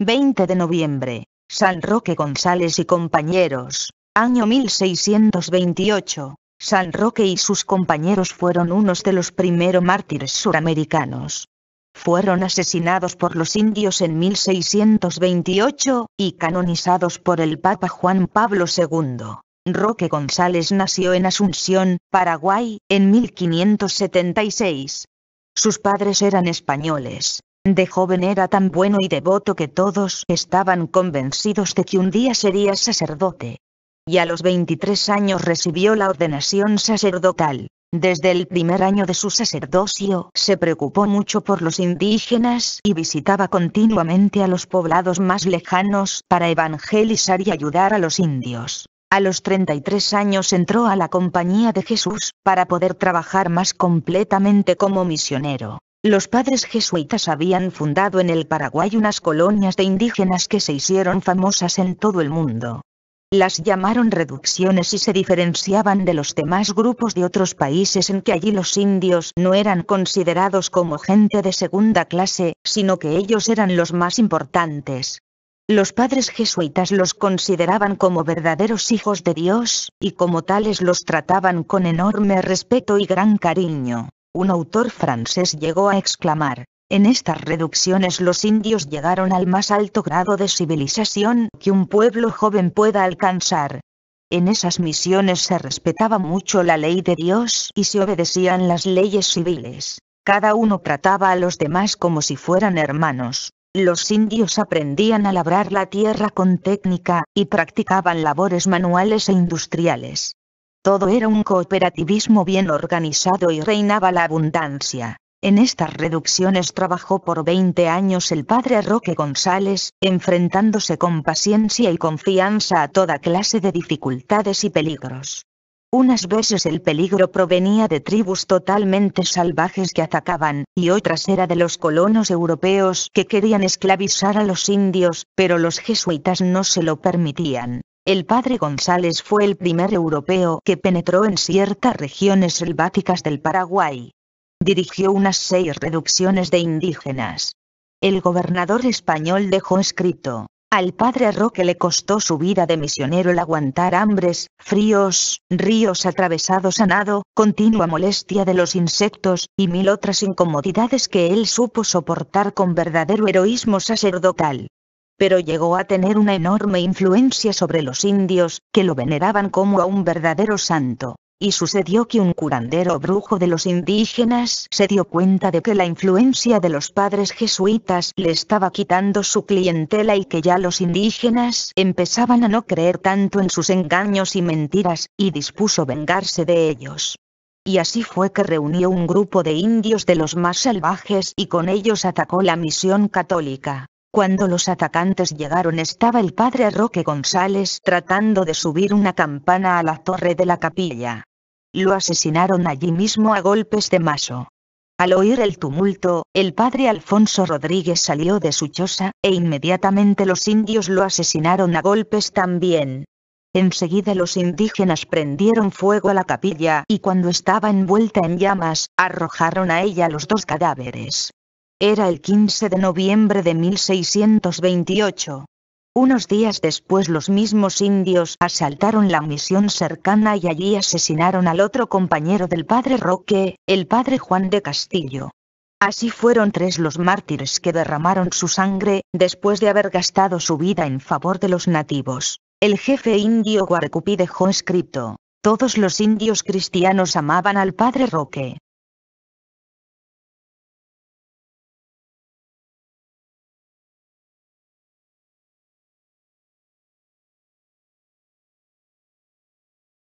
20 de noviembre, San Roque González y compañeros, año 1628. San Roque y sus compañeros fueron unos de los primeros mártires suramericanos. Fueron asesinados por los indios en 1628 y canonizados por el Papa Juan Pablo II. Roque González nació en Asunción, Paraguay, en 1576. Sus padres eran españoles, de joven era tan bueno y devoto que todos estaban convencidos de que un día sería sacerdote. Y a los 23 años recibió la ordenación sacerdotal. Desde el primer año de su sacerdocio se preocupó mucho por los indígenas y visitaba continuamente a los poblados más lejanos para evangelizar y ayudar a los indios. A los 33 años entró a la Compañía de Jesús, para poder trabajar más completamente como misionero. Los padres jesuitas habían fundado en el Paraguay unas colonias de indígenas que se hicieron famosas en todo el mundo. Las llamaron reducciones y se diferenciaban de los demás grupos de otros países en que allí los indios no eran considerados como gente de segunda clase, sino que ellos eran los más importantes. Los padres jesuitas los consideraban como verdaderos hijos de Dios, y como tales los trataban con enorme respeto y gran cariño. Un autor francés llegó a exclamar, en estas reducciones los indios llegaron al más alto grado de civilización que un pueblo joven pueda alcanzar. En esas misiones se respetaba mucho la ley de Dios y se obedecían las leyes civiles. Cada uno trataba a los demás como si fueran hermanos. Los indios aprendían a labrar la tierra con técnica, y practicaban labores manuales e industriales. Todo era un cooperativismo bien organizado y reinaba la abundancia. En estas reducciones trabajó por 20 años el padre Roque González, enfrentándose con paciencia y confianza a toda clase de dificultades y peligros. Unas veces el peligro provenía de tribus totalmente salvajes que atacaban, y otras era de los colonos europeos que querían esclavizar a los indios, pero los jesuitas no se lo permitían. El padre González fue el primer europeo que penetró en ciertas regiones selváticas del Paraguay. Dirigió unas seis reducciones de indígenas. El gobernador español dejó escrito, al padre Roque le costó su vida de misionero el aguantar hambres, fríos, ríos atravesados a nado, continua molestia de los insectos, y mil otras incomodidades que él supo soportar con verdadero heroísmo sacerdotal pero llegó a tener una enorme influencia sobre los indios, que lo veneraban como a un verdadero santo. Y sucedió que un curandero brujo de los indígenas se dio cuenta de que la influencia de los padres jesuitas le estaba quitando su clientela y que ya los indígenas empezaban a no creer tanto en sus engaños y mentiras, y dispuso vengarse de ellos. Y así fue que reunió un grupo de indios de los más salvajes y con ellos atacó la misión católica. Cuando los atacantes llegaron estaba el padre Roque González tratando de subir una campana a la torre de la capilla. Lo asesinaron allí mismo a golpes de mazo. Al oír el tumulto, el padre Alfonso Rodríguez salió de su choza, e inmediatamente los indios lo asesinaron a golpes también. Enseguida los indígenas prendieron fuego a la capilla y cuando estaba envuelta en llamas, arrojaron a ella los dos cadáveres. Era el 15 de noviembre de 1628. Unos días después los mismos indios asaltaron la misión cercana y allí asesinaron al otro compañero del padre Roque, el padre Juan de Castillo. Así fueron tres los mártires que derramaron su sangre, después de haber gastado su vida en favor de los nativos. El jefe indio Guaracupí dejó escrito, todos los indios cristianos amaban al padre Roque.